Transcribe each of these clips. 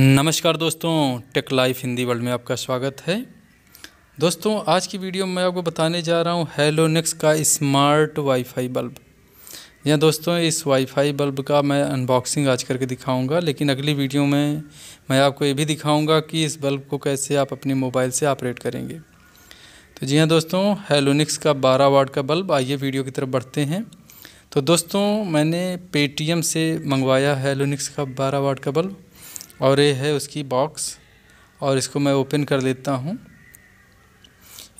नमस्कार दोस्तों take life Hindi world में आपका स्वागत है दोस्तों आज की वीडियो में मैं आपको बताने जा रहा हूँ हेलोनिक्स का स्मार्ट वाईफाई बल्ब या दोस्तों इस वाईफाई बल्ब का मैं अनबॉक्सिंग आज करके दिखाऊंगा लेकिन अगली वीडियो में मैं आपको ये भी दिखाऊंगा कि इस बल्ब को कैसे आप अपने मोबाइल से ऑपरेट करेंगे तो जी हाँ दोस्तों हेलोनिक्स का बारह वाट का बल्ब आइए वीडियो की तरफ बढ़ते हैं तो दोस्तों मैंने पेटीएम से मंगवाया हेलोनिक्स का बारह वाट का बल्ब और ये है उसकी बॉक्स और इसको मैं ओपन कर लेता हूँ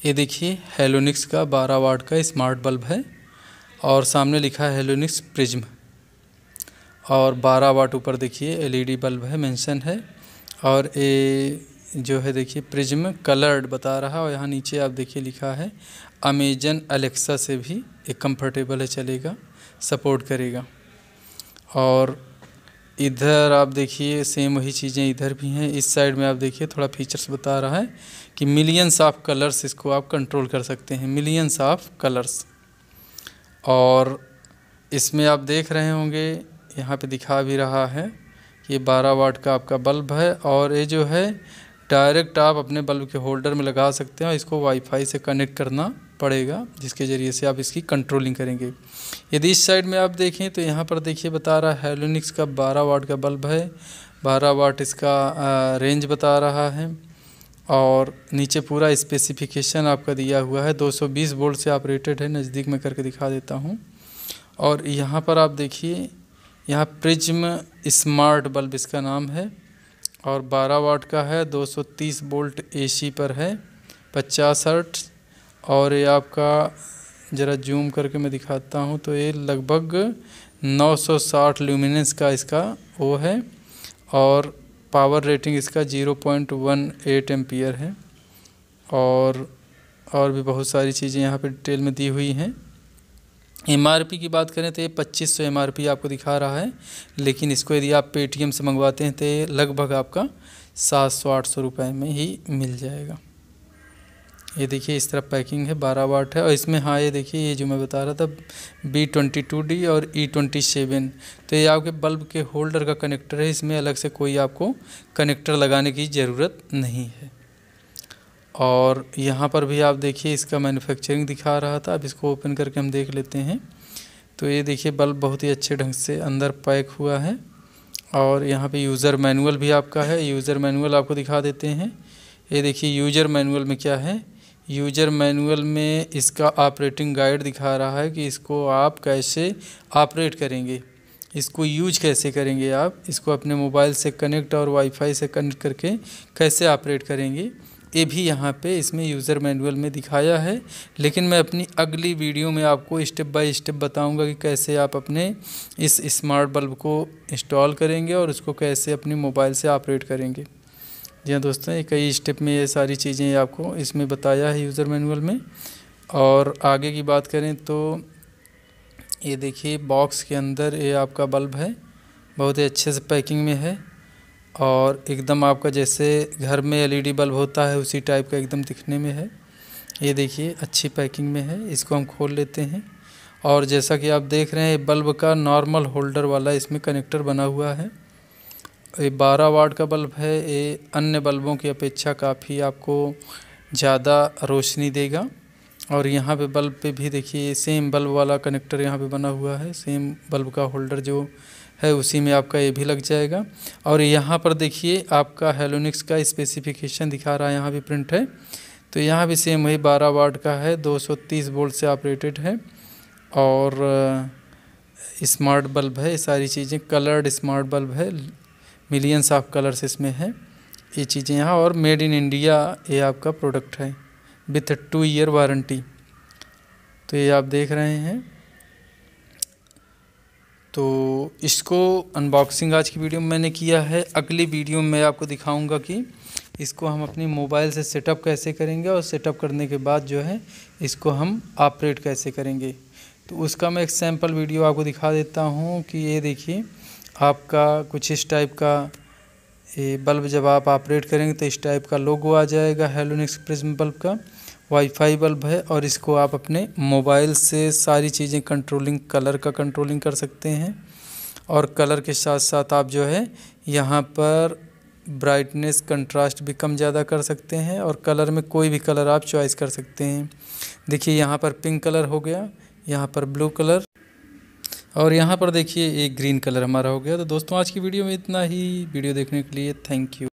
ये देखिए हेलोनिक्स का बारह वाट का स्मार्ट बल्ब है और सामने लिखा है हेलोनिक्स प्रिज्म और बारह वाट ऊपर देखिए एलईडी बल्ब e है मेंशन है और ये जो है देखिए प्रिज्म कलर्ड बता रहा और यहाँ नीचे आप देखिए लिखा है अमेजन अलेक्सा से भी एक कंफर्टेबल है चलेगा सपोर्ट करेगा और इधर आप देखिए सेम वही चीज़ें इधर भी हैं इस साइड में आप देखिए थोड़ा फीचर्स बता रहा है कि मिलियंस ऑफ कलर्स इसको आप कंट्रोल कर सकते हैं मिलियंस ऑफ कलर्स और इसमें आप देख रहे होंगे यहाँ पे दिखा भी रहा है ये 12 वाट का आपका बल्ब है और ये जो है डायरेक्ट आप अपने बल्ब के होल्डर में लगा सकते हैं इसको वाईफाई से कनेक्ट करना पड़ेगा जिसके ज़रिए से आप इसकी कंट्रोलिंग करेंगे यदि इस साइड में आप देखें तो यहाँ पर देखिए बता रहा है हेलोनिक्स का बारह वाट का बल्ब है बारह वाट इसका रेंज बता रहा है और नीचे पूरा स्पेसिफिकेशन आपका दिया हुआ है 220 वोल्ट से ऑपरेटेड है नज़दीक में करके दिखा देता हूँ और यहाँ पर आप देखिए यहाँ प्रिज्म स्मार्ट बल्ब इसका नाम है और 12 वाट का है 230 वोल्ट एसी पर है 50 हर्ट और ये आपका ज़रा जूम करके मैं दिखाता हूँ तो ये लगभग 960 ल्यूमिनेंस का इसका वो है और पावर रेटिंग इसका 0.18 पॉइंट है और और भी बहुत सारी चीज़ें यहाँ पे डिटेल में दी हुई हैं एम की बात करें तो ये पच्चीस सौ एम आपको दिखा रहा है लेकिन इसको यदि आप पेटीएम से मंगवाते हैं तो ये लगभग आपका सात सौ आठ सौ रुपये में ही मिल जाएगा ये देखिए इस तरह पैकिंग है बारह वाट है और इसमें हाँ ये देखिए ये जो मैं बता रहा था बी ट्वेंटी टू डी और ई ट्वेंटी सेवन तो ये आपके बल्ब के होल्डर का कनेक्टर है इसमें अलग से कोई आपको कनेक्टर लगाने की ज़रूरत नहीं है और यहाँ पर भी आप देखिए इसका मैन्युफैक्चरिंग दिखा रहा था अब इसको ओपन करके हम देख लेते हैं तो ये देखिए बल्ब बहुत ही अच्छे ढंग से अंदर पैक हुआ है और यहाँ पे यूज़र मैनुअल भी आपका है यूज़र मैनुअल आपको दिखा देते हैं ये देखिए यूज़र मैनुअल में क्या है यूजर मैनुअल में इसका ऑपरेटिंग गाइड दिखा रहा है कि इसको आप कैसे ऑपरेट करेंगे इसको यूज कैसे करेंगे आप इसको अपने मोबाइल से कनेक्ट और वाईफाई से कनेक्ट करके कैसे ऑपरेट करेंगे ये भी यहाँ पे इसमें यूज़र मैनुअल में दिखाया है लेकिन मैं अपनी अगली वीडियो में आपको स्टेप बाय स्टेप बताऊंगा कि कैसे आप अपने इस स्मार्ट बल्ब को इंस्टॉल करेंगे और उसको कैसे अपने मोबाइल से ऑपरेट करेंगे जी हाँ दोस्तों कई स्टेप में ये सारी चीज़ें आपको इसमें बताया है यूज़र मैनुअल में और आगे की बात करें तो ये देखिए बॉक्स के अंदर ये आपका बल्ब है बहुत ही अच्छे से पैकिंग में है और एकदम आपका जैसे घर में एलईडी e बल्ब होता है उसी टाइप का एकदम दिखने में है ये देखिए अच्छी पैकिंग में है इसको हम खोल लेते हैं और जैसा कि आप देख रहे हैं बल्ब का नॉर्मल होल्डर वाला इसमें कनेक्टर बना हुआ है ये बारह वाट का बल्ब है ये अन्य बल्बों की अपेक्षा काफ़ी आपको ज़्यादा रोशनी देगा और यहाँ पे बल्ब पे भी देखिए सेम बल्ब वाला कनेक्टर यहाँ पे बना हुआ है सेम बल्ब का होल्डर जो है उसी में आपका ये भी लग जाएगा और यहाँ पर देखिए आपका हेलोनिक्स का स्पेसिफिकेशन दिखा रहा है यहाँ भी प्रिंट है तो यहाँ भी सेम वही 12 वाट का है 230 वोल्ट से ऑपरेटेड है और स्मार्ट बल्ब है ये सारी चीज़ें कलर्ड स्मार्ट बल्ब है मिलियंस ऑफ कलर्स इसमें है ये चीज़ें यहाँ और मेड इन इंडिया ये आपका प्रोडक्ट है विथ टू ईयर वारंटी तो ये आप देख रहे हैं तो इसको अनबॉक्सिंग आज की वीडियो में मैंने किया है अगली वीडियो में आपको दिखाऊंगा कि इसको हम अपने मोबाइल से सेटअप कैसे करेंगे और सेटअप करने के बाद जो है इसको हम ऑपरेट कैसे करेंगे तो उसका मैं एक सैम्पल वीडियो आपको दिखा देता हूँ कि ये देखिए आपका कुछ इस टाइप का ये बल्ब जब आप ऑपरेट करेंगे तो इस टाइप का लोगो आ जाएगा हेलोनिक्स प्रिज्म बल्ब का वाईफाई बल्ब है और इसको आप अपने मोबाइल से सारी चीज़ें कंट्रोलिंग कलर का कंट्रोलिंग कर सकते हैं और कलर के साथ साथ आप जो है यहाँ पर ब्राइटनेस कंट्रास्ट भी कम ज़्यादा कर सकते हैं और कलर में कोई भी कलर आप चॉइस कर सकते हैं देखिए यहाँ पर पिंक कलर हो गया यहाँ पर ब्लू कलर और यहाँ पर देखिए एक ग्रीन कलर हमारा हो गया तो दोस्तों आज की वीडियो में इतना ही वीडियो देखने के लिए थैंक यू